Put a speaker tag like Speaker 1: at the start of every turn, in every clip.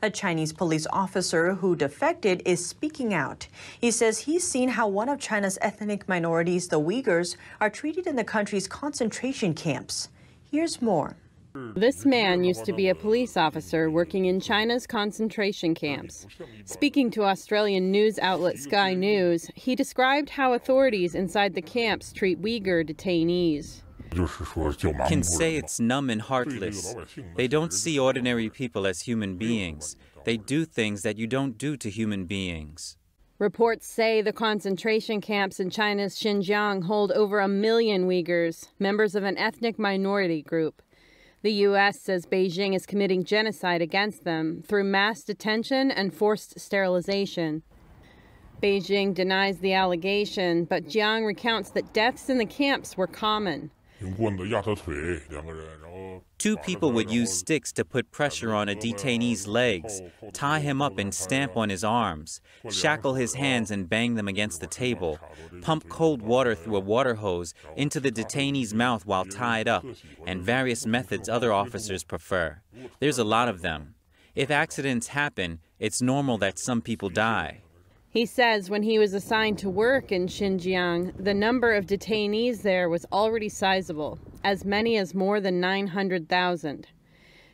Speaker 1: A Chinese police officer who defected is speaking out. He says he's seen how one of China's ethnic minorities, the Uyghurs, are treated in the country's concentration camps. Here's more. This man used to be a police officer working in China's concentration camps. Speaking to Australian news outlet Sky News, he described how authorities inside the camps treat Uyghur detainees
Speaker 2: can say it's numb and heartless. They don't see ordinary people as human beings. They do things that you don't do to human beings.
Speaker 1: Reports say the concentration camps in China's Xinjiang hold over a million Uyghurs, members of an ethnic minority group. The U.S. says Beijing is committing genocide against them through mass detention and forced sterilization. Beijing denies the allegation, but Jiang recounts that deaths in the camps were common.
Speaker 2: Two people would use sticks to put pressure on a detainee's legs, tie him up and stamp on his arms, shackle his hands and bang them against the table, pump cold water through a water hose into the detainee's mouth while tied up, and various methods other officers prefer. There's a lot of them. If accidents happen, it's normal that some people die.
Speaker 1: He says when he was assigned to work in Xinjiang, the number of detainees there was already sizable, as many as more than 900,000.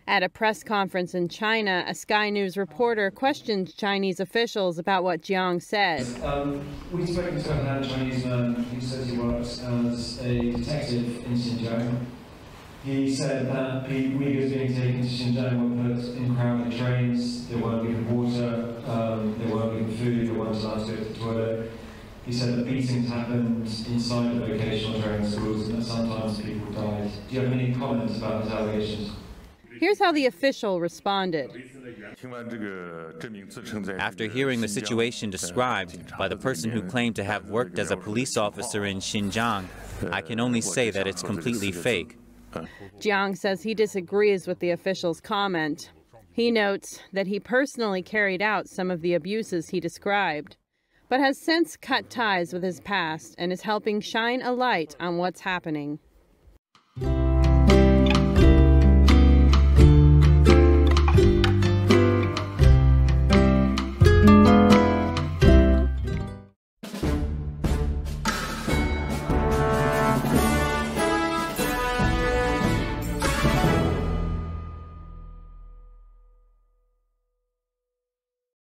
Speaker 1: At a press conference in China, a Sky News reporter questioned Chinese officials about what Jiang said.
Speaker 3: Um, we spoke to a Chinese man who says he works as a detective in Xinjiang. He said that the Uyghurs being taken to Xinjiang were put in crowded trains, they weren't given water took to Twitter. He said that beatings happened inside the vocational training schools and that sometimes people died. Do you have any comments about his allegations?
Speaker 1: Here's how the official responded.
Speaker 2: After hearing the situation described by the person who claimed to have worked as a police officer in Xinjiang, I can only say that it's completely fake.
Speaker 1: Jiang says he disagrees with the official's comment. He notes that he personally carried out some of the abuses he described but has since cut ties with his past and is helping shine a light on what's happening.